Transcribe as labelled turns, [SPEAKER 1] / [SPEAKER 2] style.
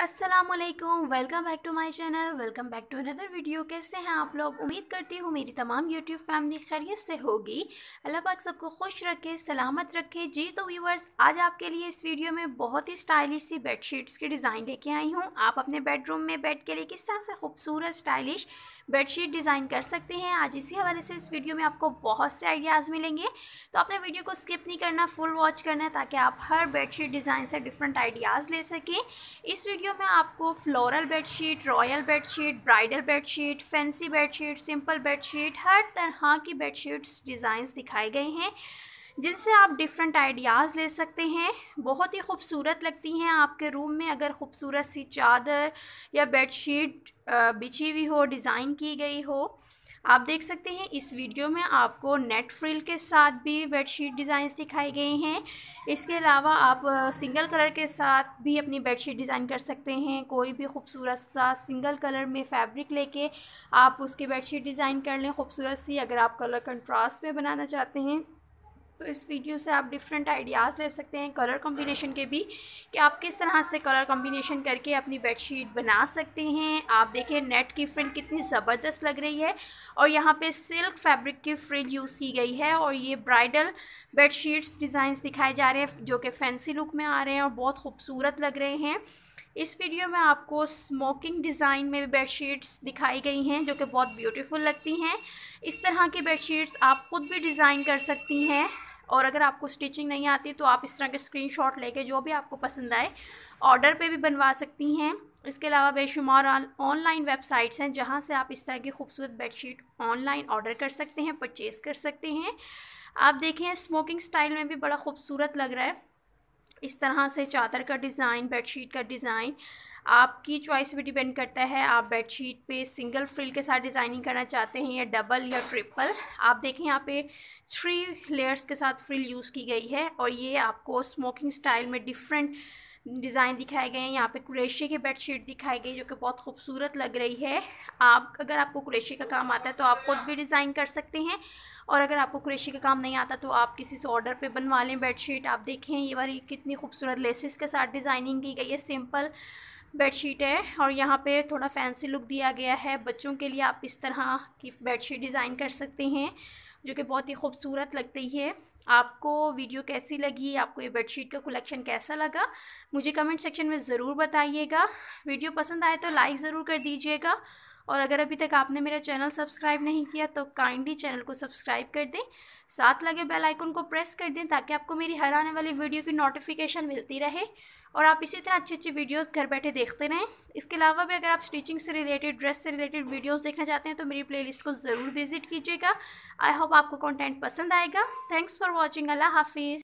[SPEAKER 1] Aslam welcome back to my channel welcome back to another video कैसे हैं आप लोग उम्मीद करती हूँ मेरी तमाम यूट्यूब फैमिली खैरियत से होगी अल्लाह पाक सबको खुश रखे सलामत रखे जी तो व्यूवर्स आज आपके लिए इस वीडियो में बहुत ही स्टाइलिश सी बेडशीट्स की डिज़ाइन लेके आई हूँ आप अपने बेडरूम में बेड के लिए किस तरह से खूबसूरत स्टाइलिश बेडशीट डिज़ाइन कर सकते हैं आज इसी हवाले से इस वीडियो में आपको बहुत से आइडियाज़ मिलेंगे तो आपने वीडियो को स्किप नहीं करना फुल वॉच करना है ताकि आप हर बेडशीट डिज़ाइन से डिफरेंट आइडियाज़ ले सकें इस वीडियो वीडियो में आपको floral bedsheet royal bedsheet bridal bedsheet fancy bedsheet simple bedsheet हर तरह की बेडशीट्स डिज़ाइंस दिखाए गए हैं जिनसे आप डिफरेंट आइडियाज़ ले सकते हैं बहुत ही खूबसूरत लगती हैं आपके रूम में अगर खूबसूरत सी चादर या बेडशीट बिछी हुई हो डिज़ाइन की गई हो आप देख सकते हैं इस वीडियो में आपको नेट फ्रिल के साथ भी बेडशीट डिज़ाइंस दिखाई गए हैं इसके अलावा आप सिंगल कलर के साथ भी अपनी बेडशीट डिज़ाइन कर सकते हैं कोई भी खूबसूरत सा सिंगल कलर में फैब्रिक लेके आप उसकी बेडशीट डिज़ाइन कर लें खूबसूरत सी अगर आप कलर कंट्रास्ट में बनाना चाहते हैं तो इस वीडियो से आप डिफरेंट आइडियाज़ ले सकते हैं कलर कॉम्बिनेशन के भी कि आप किस तरह से कलर कॉम्बिनेशन करके अपनी बेडशीट बना सकते हैं आप देखिए नेट की फ्रिल कितनी ज़बरदस्त लग रही है और यहाँ पे सिल्क फैब्रिक की फ्रिज यूज़ की गई है और ये ब्राइडल बेडशीट्स डिज़ाइंस दिखाए जा रहे हैं जो कि फैंसी लुक में आ रहे हैं और बहुत खूबसूरत लग रहे हैं इस वीडियो में आपको स्मोकिंग डिज़ाइन में भी बेडशीट्स दिखाई गई हैं जो कि बहुत ब्यूटीफुल लगती हैं इस तरह की बेडशीट्स आप ख़ुद भी डिज़ाइन कर सकती हैं और अगर आपको स्टिचिंग नहीं आती तो आप इस तरह के स्क्रीनशॉट लेके जो भी आपको पसंद आए ऑर्डर पे भी बनवा सकती हैं इसके अलावा बेशुमार ऑनलाइन वेबसाइट्स हैं जहाँ से आप इस तरह की खूबसूरत बेडशीट ऑनलाइन ऑर्डर कर सकते हैं परचेज़ कर सकते हैं आप देखें स्मोकिंग स्टाइल में भी बड़ा खूबसूरत लग रहा है इस तरह से चादर का डिज़ाइन बेडशीट का डिज़ाइन आपकी चॉइस भी डिपेंड करता है आप बेडशीट पे सिंगल फ्रिल के साथ डिज़ाइनिंग करना चाहते हैं या डबल या ट्रिपल आप देखें यहाँ पे थ्री लेयर्स के साथ फ्रिल यूज़ की गई है और ये आपको स्मोकिंग स्टाइल में डिफरेंट डिज़ाइन दिखाए गए हैं यहाँ पे कुरेशी की बेडशीट दिखाई गई जो कि बहुत खूबसूरत लग रही है आप अगर आपको कुरेशी का काम आता है तो आप ख़ुद भी डिज़ाइन कर सकते हैं और अगर आपको कुरेशी का काम नहीं आता तो आप किसी से ऑर्डर पे बनवा लें बेडशीट आप देखें ये वाली कितनी खूबसूरत लेसिस के साथ डिज़ाइनिंग की गई है सिंपल बेडशीट है और यहाँ पे थोड़ा फैंसी लुक दिया गया है बच्चों के लिए आप इस तरह की बेडशीट डिज़ाइन कर सकते हैं जो कि बहुत ही खूबसूरत लगती है आपको वीडियो कैसी लगी आपको ये बेडशीट का कलेक्शन कैसा लगा मुझे कमेंट सेक्शन में ज़रूर बताइएगा वीडियो पसंद आए तो लाइक ज़रूर कर दीजिएगा और अगर अभी तक आपने मेरा चैनल सब्सक्राइब नहीं किया तो काइंडली चैनल को सब्सक्राइब कर दें साथ लगे बेल आइकन को प्रेस कर दें ताकि आपको मेरी हर आने वाली वीडियो की नोटिफिकेशन मिलती रहे और आप इसी तरह अच्छी अच्छी वीडियोस घर बैठे देखते रहें इसके अलावा भी अगर आप स्टिचिंग से रिलेटेड ड्रेस से रिलेटेड वीडियोस देखना चाहते हैं तो मेरी प्लेलिस्ट को ज़रूर विजिट कीजिएगा आई होप आपको कंटेंट पसंद आएगा थैंक्स फॉर वॉचिंग अल्लाह हाफिज़